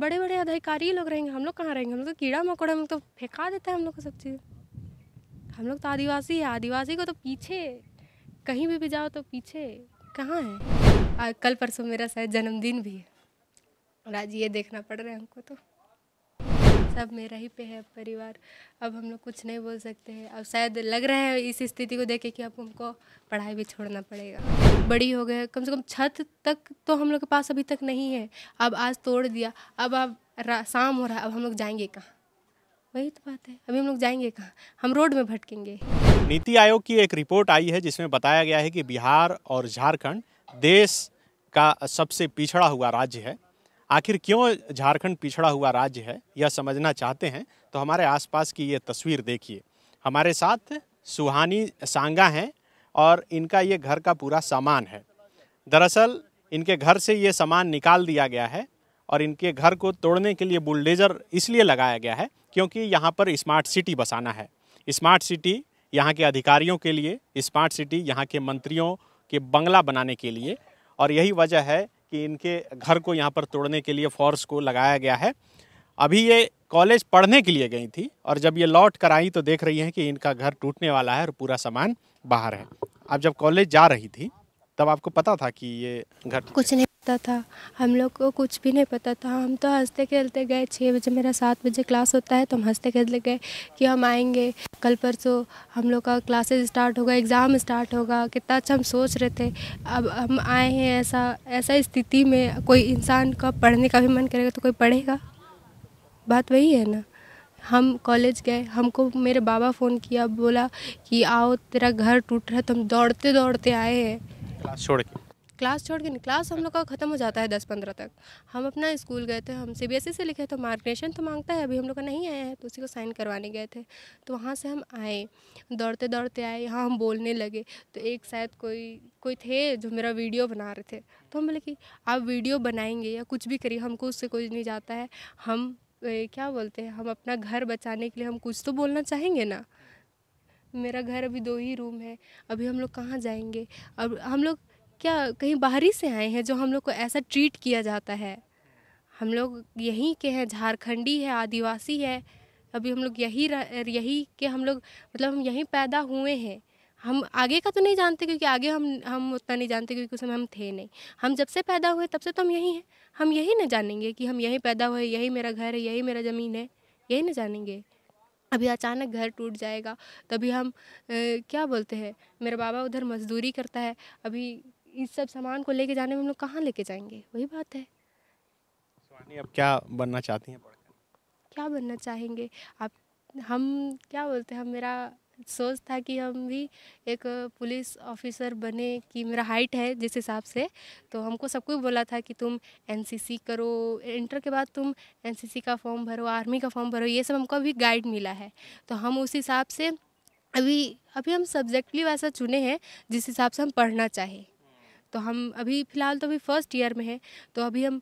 बड़े बड़े अधिकारी लोग रहेंगे हम लोग कहाँ रहेंगे हम लोग तो कीड़ा मकोड़ा हम लोग तो फेंका देता है हम लोग को सब चीज़ हम लोग तो आदिवासी है आदिवासी को तो पीछे कहीं भी भी जाओ तो पीछे कहाँ है आ, कल परसों मेरा शायद जन्मदिन भी है और आज ये देखना पड़ रहा है हमको तो सब मेरा ही पे है परिवार अब हम लोग कुछ नहीं बोल सकते हैं अब शायद लग रहा है इस स्थिति को देख के कि अब हमको पढ़ाई भी छोड़ना पड़ेगा बड़ी हो गए कम से कम छत तक तो हम लोग के पास अभी तक नहीं है अब आज तोड़ दिया अब अब शाम हो रहा है अब हम लोग जाएंगे कहाँ वही तो बात है अभी हम लोग जाएंगे कहाँ हम रोड में भटकेंगे नीति आयोग की एक रिपोर्ट आई है जिसमें बताया गया है कि बिहार और झारखंड देश का सबसे पिछड़ा हुआ राज्य है आखिर क्यों झारखंड पिछड़ा हुआ राज्य है यह समझना चाहते हैं तो हमारे आसपास की ये तस्वीर देखिए हमारे साथ सुहानी सांगा हैं और इनका ये घर का पूरा सामान है दरअसल इनके घर से ये सामान निकाल दिया गया है और इनके घर को तोड़ने के लिए बुलडेज़र इसलिए लगाया गया है क्योंकि यहाँ पर स्मार्ट सिटी बसाना है स्मार्ट सिटी यहाँ के अधिकारियों के लिए स्मार्ट सिटी यहाँ के मंत्रियों के बंगला बनाने के लिए और यही वजह है कि इनके घर को यहाँ पर तोड़ने के लिए फोर्स को लगाया गया है अभी ये कॉलेज पढ़ने के लिए गई थी और जब ये लौट कर आई तो देख रही हैं कि इनका घर टूटने वाला है और पूरा सामान बाहर है आप जब कॉलेज जा रही थी तब आपको पता था कि ये घर कुछ नहीं पता था हम लोग को कुछ भी नहीं पता था हम तो हंसते खेलते गए छः बजे मेरा सात बजे क्लास होता है तो हम हंसते खेलते गए कि हम आएंगे कल परसों हम लोग का क्लासेस स्टार्ट होगा एग्ज़ाम स्टार्ट होगा कितना अच्छा हम सोच रहे थे अब हम आए हैं ऐसा ऐसा स्थिति में कोई इंसान का पढ़ने का भी मन करेगा तो कोई पढ़ेगा बात वही है ना हम कॉलेज गए हमको मेरे बाबा फ़ोन किया बोला कि आओ तेरा घर टूट रहा है तो हम दौड़ते दौड़ते आए हैं क्लास छोड़ के क्लास छोड़ के क्लास हम लोग का ख़त्म हो जाता है दस पंद्रह तक हम अपना स्कूल गए थे हम सी बी एस ई से लिखे तो मार्गदर्शन तो मांगता है अभी हम लोग का नहीं आया है तो उसी को साइन करवाने गए थे तो वहाँ से हम आए दौड़ते दौड़ते आए यहाँ हम बोलने लगे तो एक शायद कोई कोई थे जो मेरा वीडियो बना रहे थे तो हम बोले कि आप वीडियो बनाएंगे या कुछ भी करिए हमको उससे कोई नहीं जाता है हम ए, क्या बोलते हैं हम अपना घर बचाने के लिए हम कुछ तो बोलना चाहेंगे ना मेरा घर अभी दो ही रूम है अभी हम लोग कहाँ जाएंगे अब हम लोग क्या कहीं बाहरी से आए हैं जो हम लोग को ऐसा ट्रीट किया जाता है हम लोग यहीं के हैं झारखंडी है आदिवासी है अभी हम लोग यही यही के हम लोग मतलब हम यहीं पैदा हुए हैं हम आगे का तो नहीं जानते क्योंकि आगे हम हम उतना नहीं जानते क्योंकि उस समय हम थे नहीं हम जब से पैदा हुए तब से तो हम यहीं हैं हम यही ना जानेंगे कि हम यहीं पैदा हुए यही मेरा घर है यही मेरा ज़मीन है यही ना जानेंगे अभी अचानक घर टूट जाएगा तभी हम ए, क्या बोलते हैं मेरा बाबा उधर मजदूरी करता है अभी इस सब सामान को लेके जाने में हम लोग कहाँ लेके जाएंगे वही बात है सुहानी अब क्या बनना चाहती हैं क्या बनना चाहेंगे आप हम क्या बोलते हैं मेरा सोच था कि हम भी एक पुलिस ऑफिसर बने कि मेरा हाइट है जिस हिसाब से तो हमको सबको बोला था कि तुम एनसीसी करो इंटर के बाद तुम एनसीसी का फॉर्म भरो आर्मी का फॉर्म भरो ये सब हमको अभी गाइड मिला है तो हम उस हिसाब से अभी अभी हम सब्जेक्टली वैसा चुने हैं जिस हिसाब से हम पढ़ना चाहें तो हम अभी फ़िलहाल तो अभी फर्स्ट ईयर में हैं तो अभी हम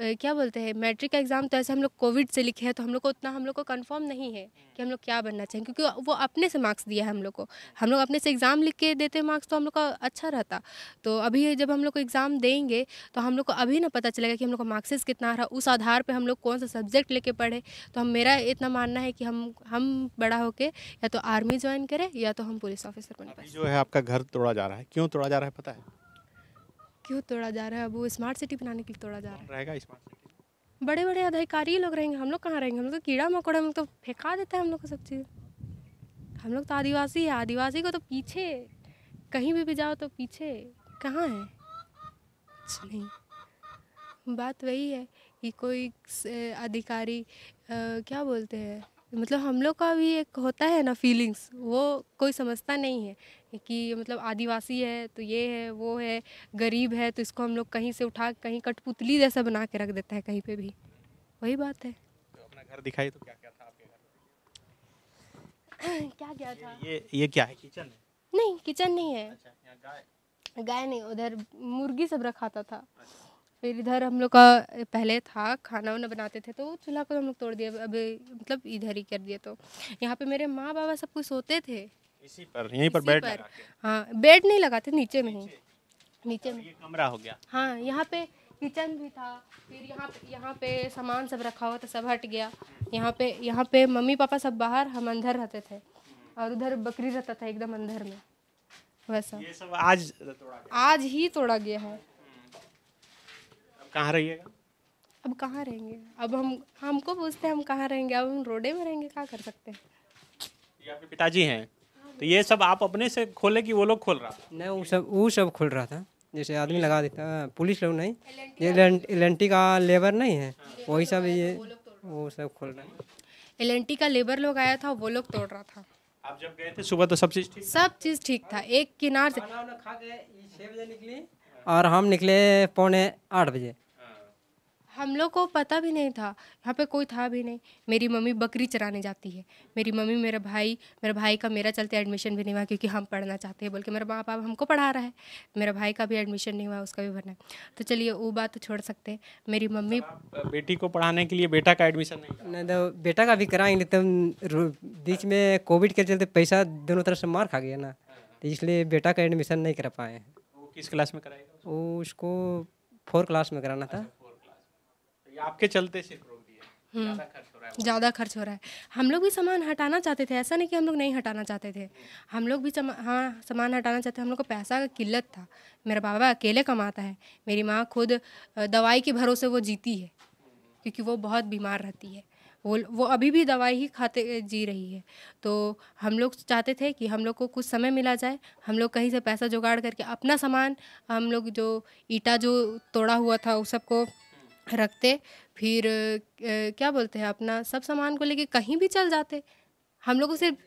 क्या बोलते हैं मैट्रिक का एग्ज़ाम तो ऐसे हम लोग कोविड से लिखे हैं तो हम लोग को उतना हम लोग को कन्फर्म नहीं है कि हम लोग क्या बनना चाहिए क्योंकि वो अपने से मार्क्स दिया है हम लोग को हम लोग अपने से एग्ज़ाम लिख के देते मार्क्स तो हम लोग का अच्छा रहता तो अभी जब हम लोग को एग्ज़ाम देंगे तो हम लोग को अभी ना पता चलेगा कि हम लोग का मार्क्सेस कितना रहा उस आधार पर हम लोग कौन सा सब्जेक्ट लेके पढ़े तो हम मेरा इतना मानना है कि हम हम बड़ा होके या तो आर्मी ज्वाइन करें या तो हम पुलिस ऑफिसर बने जो है आपका घर तोड़ा जा रहा है क्यों तोड़ा जा रहा है पता है क्यों तोड़ा जा रहा है अब वो स्मार्ट सिटी बनाने के लिए तोड़ा जा रहा है रहेगा स्मार्ट सिटी बड़े बड़े अधिकारी लोग रहेंगे हम लोग कहाँ रहेंगे हम लोग तो कीड़ा मकोड़ा हम लोग तो फेंका देता है हम लोग को सब चीज़ हम लोग तो आदिवासी है आदिवासी को तो पीछे कहीं भी भी जाओ तो पीछे कहाँ है अच्छा नहीं बात वही है कि कोई अधिकारी आ, क्या बोलते हैं मतलब हम लोग का भी एक होता है ना फीलिंग्स वो कोई समझता नहीं है कि मतलब आदिवासी है तो ये है वो है गरीब है तो इसको हम लोग कहीं से उठा कहीं कठपुतली जैसा बना के रख देता है कहीं पे भी वही बात है तो अपना घर दिखाई तो क्या क्या था आपके घर क्या क्या था ये ये क्या है किचन है नहीं किचन नहीं है अच्छा, गाय गाय नहीं उधर मुर्गी सब रखाता था अच्छा। फिर इधर हम लोग का पहले था खाना वाना बनाते थे तो चूल्हा को हम लोग तोड़ दिए अब मतलब इधर ही कर दिए तो यहाँ पे मेरे माँ बाबा सब कुछ सोते थे इसी पर यहीं पर बेड हाँ बेड नहीं लगाते नीचे में ही नीचे में कमरा हो गया हाँ यहाँ पे किचन भी था फिर यहाँ यहाँ पे सामान सब रखा हुआ था सब हट गया यहाँ पे यहाँ पे मम्मी पापा सब बाहर हम अंदर रहते थे और उधर बकरी रहता था एकदम अंदर में वैसा ये सब आज आज ही तोड़ा गया है कहाँ रहिएगा अब कहाँ रहेंगे अब हम हमको पूछते हैं हम कहाँ रहेंगे अब हम रोडे में रहेंगे क्या कर सकते हैं आपके पिताजी हैं तो ये सब आप अपने से खोले कि वो लोग खोल रहा नहीं वो सब वो सब खोल रहा था जैसे आदमी लगा देता पुलिस लोग नहीं ये एल का लेबर नहीं है वही सब ये वो सब खोल रहा है एल का लेबर लोग आया था वो लोग तोड़ रहा था आप जब गए थे सुबह तो सब चीज़ सब चीज़ ठीक था एक किनार से खा गए छः बजे निकली और हम निकले पौने आठ बजे हम लोग को पता भी नहीं था यहाँ पे कोई था भी नहीं मेरी मम्मी बकरी चराने जाती है मेरी मम्मी मेरा भाई मेरा भाई का मेरा चलते एडमिशन भी नहीं हुआ क्योंकि हम पढ़ना चाहते हैं बोल के मेरा माँ बाप हमको पढ़ा रहा है मेरा भाई का भी एडमिशन नहीं हुआ उसका भी भरना तो चलिए वो बात तो छोड़ सकते हैं मेरी मम्मी बेटी को पढ़ाने के लिए बेटा का एडमिशन नहीं नहीं तो बेटा का भी कराएंगे तो बीच में कोविड के चलते पैसा दोनों तरफ से मार खा गया ना हाँ। तो इसलिए बेटा का एडमिशन नहीं करा पाए हैं किस क्लास में कराएगा वो उसको फोर क्लास में कराना था अच्छा, तो आपके चलते सिर्फ रोक दिया हम्म। ज़्यादा खर्च हो रहा है हम लोग भी सामान हटाना चाहते थे ऐसा नहीं कि हम लोग नहीं हटाना चाहते थे हम्म। हम लोग भी समा हाँ सामान हटाना चाहते थे हम लोग को पैसा का किल्लत था मेरा बाबा अकेले कमाता है मेरी माँ खुद दवाई के भरोसे वो जीती है क्योंकि वो बहुत बीमार रहती है वो वो अभी भी दवाई ही खाते जी रही है तो हम लोग चाहते थे कि हम लोग को कुछ समय मिला जाए हम लोग कहीं से पैसा जुगाड़ करके अपना सामान हम लोग जो ईटा जो तोड़ा हुआ था उस सबको रखते फिर क्या बोलते हैं अपना सब सामान को लेके कहीं भी चल जाते हम लोग को सिर्फ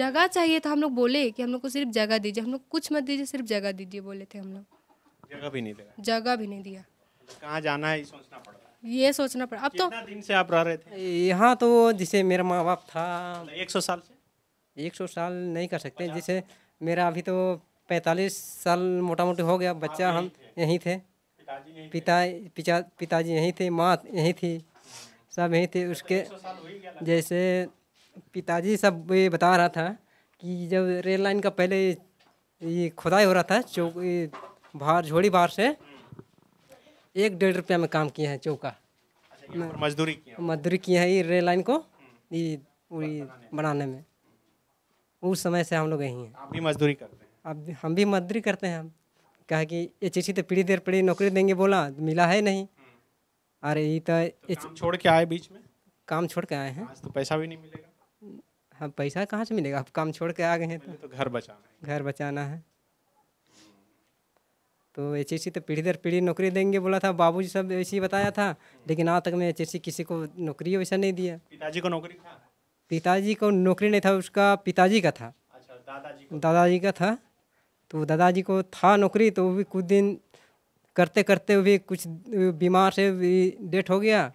जगह चाहिए था हम लोग बोले कि हम लोग को सिर्फ जगह दीजिए हम लोग कुछ मत दीजिए सिर्फ जगह दीजिए बोले थे हम लोग जगह भी नहीं दिया जगह भी नहीं दिया कहाँ जाना है सोचना पड़ा ये सोचना पड़ा अब तो दिन से आप रह रहे थे यहाँ तो जैसे मेरा माँ बाप था एक सौ साल से एक सौ साल नहीं कर सकते जैसे मेरा अभी तो पैंतालीस साल मोटा मोटी हो गया बच्चा हम यहीं थे पिता पिता पिताजी यहीं थे माँ यहीं थी सब यहीं थे उसके जैसे पिताजी सब ये बता रहा था कि जब रेल लाइन का पहले ये खुदाई हो रहा था चौक बाहर झोड़ी बाहर से हम्म। एक डेढ़ रुपया में काम किए हैं चौका अच्छा, मजदूरी मजदूरी किए हैं ये रेल लाइन को हम्म। ये पूरी बनाने में उस समय से हम लोग यही हैं आप भी मजदूरी करते हैं अब हम भी मजदूरी करते हैं हम कहा कि ये चिट्ठी तो पीढ़ी देर पीढ़ी नौकरी देंगे बोला मिला है नहीं हम्म। अरे ये तो, तो छोड़ के आए बीच में काम छोड़ के आए हैं तो पैसा भी नहीं मिलेगा हाँ पैसा कहाँ से मिलेगा अब काम छोड़ के आ गए हैं तो, घर बचाना तो घर बचाना है तो एच तो पीढ़ी दर पीढ़ी नौकरी देंगे बोला था जी सब ऐसे बताया था लेकिन आज तक मैं एच किसी को नौकरी वैसा नहीं दिया पिताजी को नौकरी था पिताजी को नौकरी नहीं था उसका पिताजी का था अच्छा दादाजी का था तो दादाजी को था नौकरी तो वो भी कुछ दिन करते करते भी कुछ बीमार से भी डेट हो गया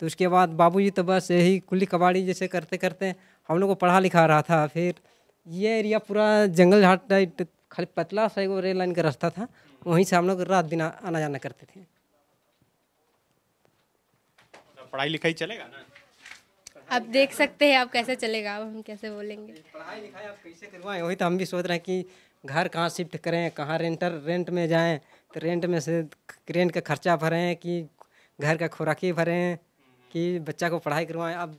तो उसके बाद बाबूजी तो बस यही कुल्ली कबाड़ी जैसे करते करते हम लोग को पढ़ा लिखा रहा था फिर ये एरिया पूरा जंगल झाट टाइट खाली पतला सा एगो रेल लाइन का रास्ता था वहीं से हम लोग रात दिन आना जाना करते थे तो पढ़ाई लिखाई चलेगा ना आप देख सकते हैं आप कैसे चलेगा अब हम कैसे बोलेंगे पढ़ाई लिखाई आप कैसे करवाएं वही तो हम भी सोच रहे हैं कि घर कहाँ शिफ्ट करें कहाँ रेंटर रेंट में जाएं तो रेंट में से रेंट का खर्चा भरें कि घर का खुराकी भरें कि बच्चा को पढ़ाई करवाएं अब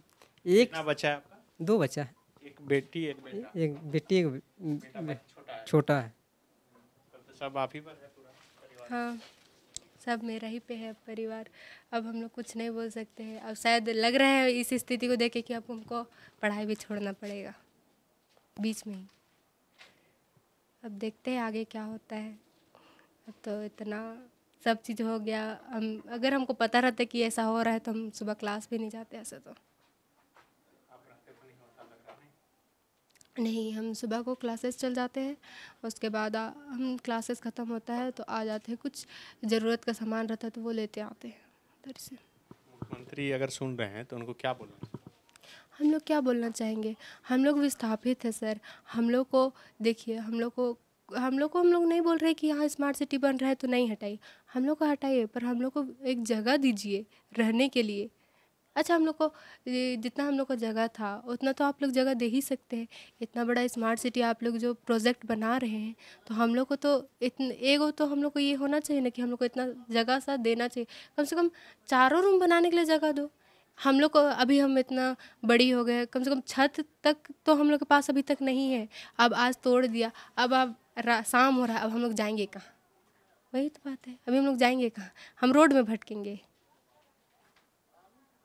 एक बच्चा है आपका दो बच्चा है एक बेटी एक बेटा एक बेटी एक छोटा है तो सब आप ही पर है पूरा हाँ सब मेरा ही पे है परिवार अब हम लोग कुछ नहीं बोल सकते हैं अब शायद लग रहा है इस स्थिति को देख कि अब हमको पढ़ाई भी छोड़ना पड़ेगा बीच में ही अब देखते हैं आगे क्या होता है अब तो इतना सब चीज़ हो गया हम अगर हमको पता रहता कि ऐसा हो रहा है तो हम सुबह क्लास भी नहीं जाते ऐसे तो नहीं हम सुबह को क्लासेस चल जाते हैं उसके बाद आ, हम क्लासेस ख़त्म होता है तो आ जाते हैं कुछ ज़रूरत का सामान रहता है तो वो लेते आते हैं उधर से मुख्यमंत्री अगर सुन रहे हैं तो उनको क्या बोलना हम लोग क्या बोलना चाहेंगे हम लोग विस्थापित हैं सर हम लोग को देखिए हम लोग को हम लोग को हम लोग नहीं बोल रहे कि यहाँ स्मार्ट सिटी बन रहा है तो नहीं हटाइए हम लोग को हटाइए पर हम लोग को एक जगह दीजिए रहने के लिए अच्छा हम लोग को जितना हम लोग को जगह था उतना तो आप लोग जगह दे ही सकते हैं इतना बड़ा स्मार्ट सिटी आप लोग जो प्रोजेक्ट बना रहे हैं तो हम लोग को तो इतने एगो तो हम लोग को ये होना चाहिए ना कि हम लोग को इतना जगह सा देना चाहिए कम से कम चारों रूम बनाने के लिए जगह दो हम लोग को अभी हम इतना बड़ी हो गए कम से कम छत तक तो हम लोग के पास अभी तक नहीं है अब आज तोड़ दिया अब अब शाम हो रहा है अब हम लोग जाएंगे कहाँ वही तो बात है अभी हम लोग जाएंगे कहाँ हम रोड में भटकेंगे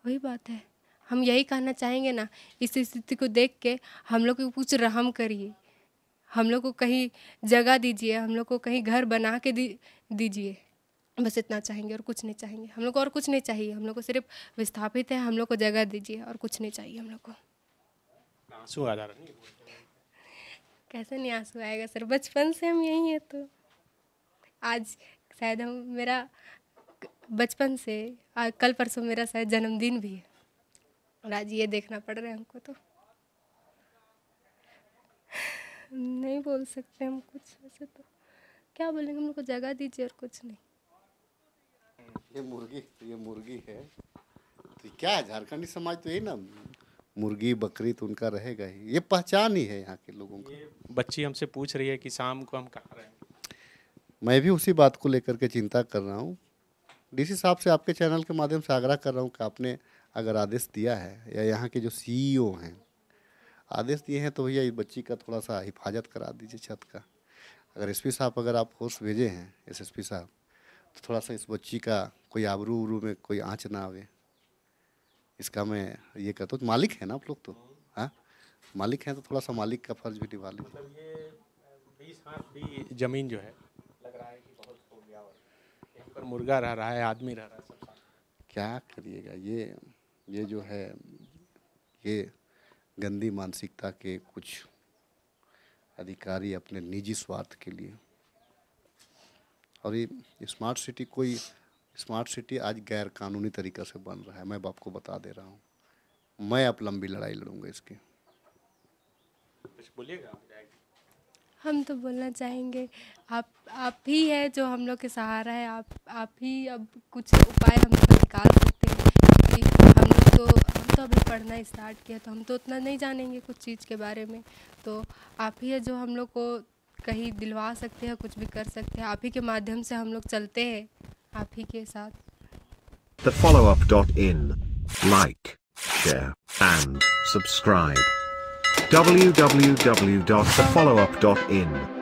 वही बात है हम यही कहना चाहेंगे ना इस स्थिति को देख के हम लोग को कुछ रहम करिए हम लोग को कहीं जगह दीजिए हम लोग को कहीं घर बना के दी दीजिए बस इतना चाहेंगे और कुछ नहीं चाहेंगे हम लोग को और कुछ नहीं चाहिए हम लोग को सिर्फ विस्थापित है हम लोग को जगह दीजिए और कुछ नहीं चाहिए हम लोग को आंसू आ जा कैसे नहीं आंसू आएगा सर बचपन से हम यहीं हैं तो आज शायद हम मेरा बचपन से आ, कल परसों मेरा शायद जन्मदिन भी है और आज ये देखना पड़ रहा है हमको तो नहीं बोल सकते हम कुछ ऐसे तो क्या बोलेंगे हम लोग को जगह दीजिए और कुछ नहीं ये मुर्गी ये मुर्गी है तो क्या है झारखंडी समाज तो यही ना मुर्गी बकरी तो उनका रहेगा ही ये पहचान ही है यहाँ के लोगों का बच्ची हमसे पूछ रही है कि शाम को हम कहाँ रहे मैं भी उसी बात को लेकर के चिंता कर रहा हूँ डीसी साहब से आपके चैनल के माध्यम से आग्रह कर रहा हूँ कि आपने अगर आदेश दिया है या यहाँ के जो सीईओ हैं आदेश दिए हैं तो भैया इस बच्ची का थोड़ा सा हिफाजत करा दीजिए छत का अगर एस साहब अगर आप फोर्स भेजे हैं एस साहब तो थोड़ा सा इस बच्ची का कोई आबरू उबरू में कोई आँच ना आवे इसका मैं ये कहता हूँ तो मालिक है ना आप लोग तो हाँ मालिक हैं तो थोड़ा सा मालिक का फर्ज भी निभा लें मतलब ये बीस हाथ भी जमीन जो है पर मुर्गा रह रहा है आदमी रह रहा है क्या करिएगा ये ये जो है ये गंदी मानसिकता के कुछ अधिकारी अपने निजी स्वार्थ के लिए और ये स्मार्ट सिटी कोई स्मार्ट सिटी आज गैर कानूनी तरीक़े से बन रहा है मैं आपको बता दे रहा हूँ मैं अब लंबी लड़ाई लड़ूंगा इसकी बोलिएगा हम तो बोलना चाहेंगे आप आप ही है जो हम लोग के सहारा है आप आप ही अब कुछ उपाय हम लोग निकाल सकते हैं क्योंकि हम लोग तो हम तो अभी पढ़ना स्टार्ट किया तो हम तो उतना नहीं जानेंगे कुछ चीज़ के बारे में तो आप ही है जो हम लोग को कहीं दिलवा सकते हैं कुछ भी कर सकते हैं आप ही के माध्यम से हम लोग चलते हैं आप ही के साथ The follow-up.in. Like, share, and subscribe. www.thefollowup.in